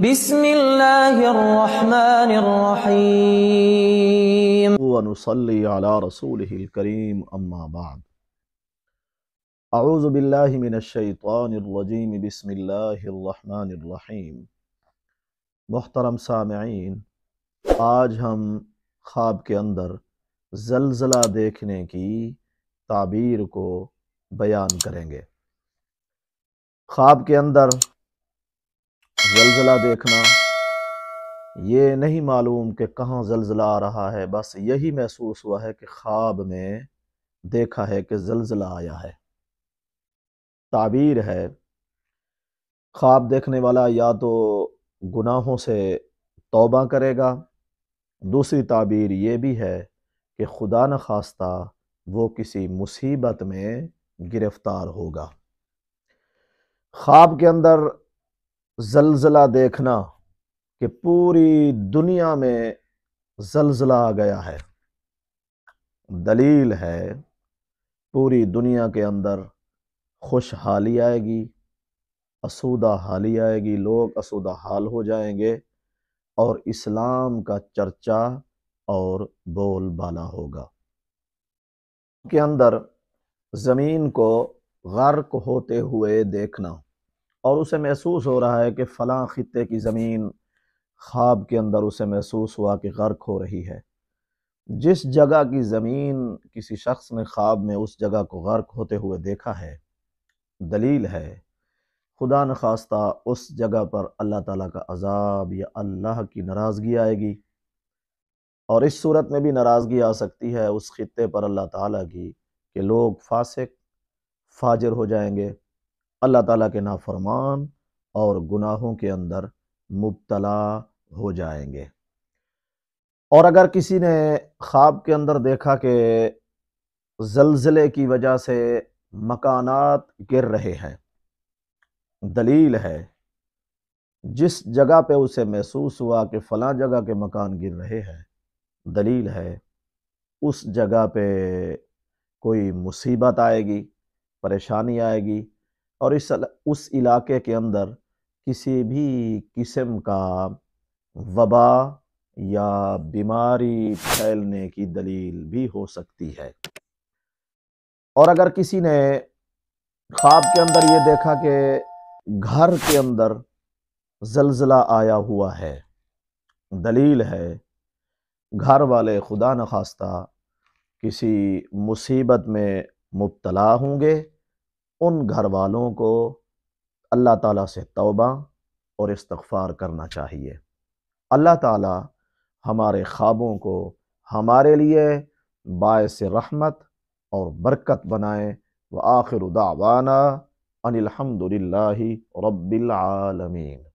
بسم اللہ الرحمن الرحیم ونصلی علی رسولہ الکریم اما بعد اعوذ باللہ من الشیطان الرجیم بسم اللہ الرحمن الرحیم محترم سامعین آج ہم خواب کے اندر زلزلہ دیکھنے کی تعبیر کو بیان کریں گے خواب کے اندر زلزلہ دیکھنا یہ نہیں معلوم کہ کہاں زلزلہ آ رہا ہے بس یہی محسوس ہوا ہے کہ خواب میں دیکھا ہے کہ زلزلہ آیا ہے تعبیر ہے خواب دیکھنے والا یا تو گناہوں سے توبہ کرے گا دوسری تعبیر یہ بھی ہے کہ خدا نخواستہ وہ کسی مصیبت میں گرفتار ہوگا خواب کے اندر زلزلہ دیکھنا کہ پوری دنیا میں زلزلہ آ گیا ہے دلیل ہے پوری دنیا کے اندر خوش حالی آئے گی اسودہ حالی آئے گی لوگ اسودہ حال ہو جائیں گے اور اسلام کا چرچا اور بول بالا ہوگا کے اندر زمین کو غرق ہوتے ہوئے دیکھنا اور اسے محسوس ہو رہا ہے کہ فلاں خطے کی زمین خواب کے اندر اسے محسوس ہوا کہ غرق ہو رہی ہے جس جگہ کی زمین کسی شخص نے خواب میں اس جگہ کو غرق ہوتے ہوئے دیکھا ہے دلیل ہے خدا نخواستہ اس جگہ پر اللہ تعالیٰ کا عذاب یا اللہ کی ناراضگی آئے گی اور اس صورت میں بھی ناراضگی آ سکتی ہے اس خطے پر اللہ تعالیٰ کی کہ لوگ فاسق فاجر ہو جائیں گے اللہ تعالیٰ کے نافرمان اور گناہوں کے اندر مبتلا ہو جائیں گے اور اگر کسی نے خواب کے اندر دیکھا کہ زلزلے کی وجہ سے مکانات گر رہے ہیں دلیل ہے جس جگہ پہ اسے محسوس ہوا کہ فلاں جگہ کے مکان گر رہے ہیں دلیل ہے اس جگہ پہ کوئی مصیبت آئے گی پریشانی آئے گی اور اس اس علاقے کے اندر کسی بھی قسم کا وبا یا بیماری پھیلنے کی دلیل بھی ہو سکتی ہے اور اگر کسی نے خواب کے اندر یہ دیکھا کہ گھر کے اندر زلزلہ آیا ہوا ہے دلیل ہے گھر والے خدا نخواستہ کسی مصیبت میں مبتلا ہوں گے ان گھر والوں کو اللہ تعالیٰ سے توبہ اور استغفار کرنا چاہیے اللہ تعالیٰ ہمارے خوابوں کو ہمارے لیے باعث رحمت اور برکت بنائے وآخر دعوانا ان الحمد للہ رب العالمین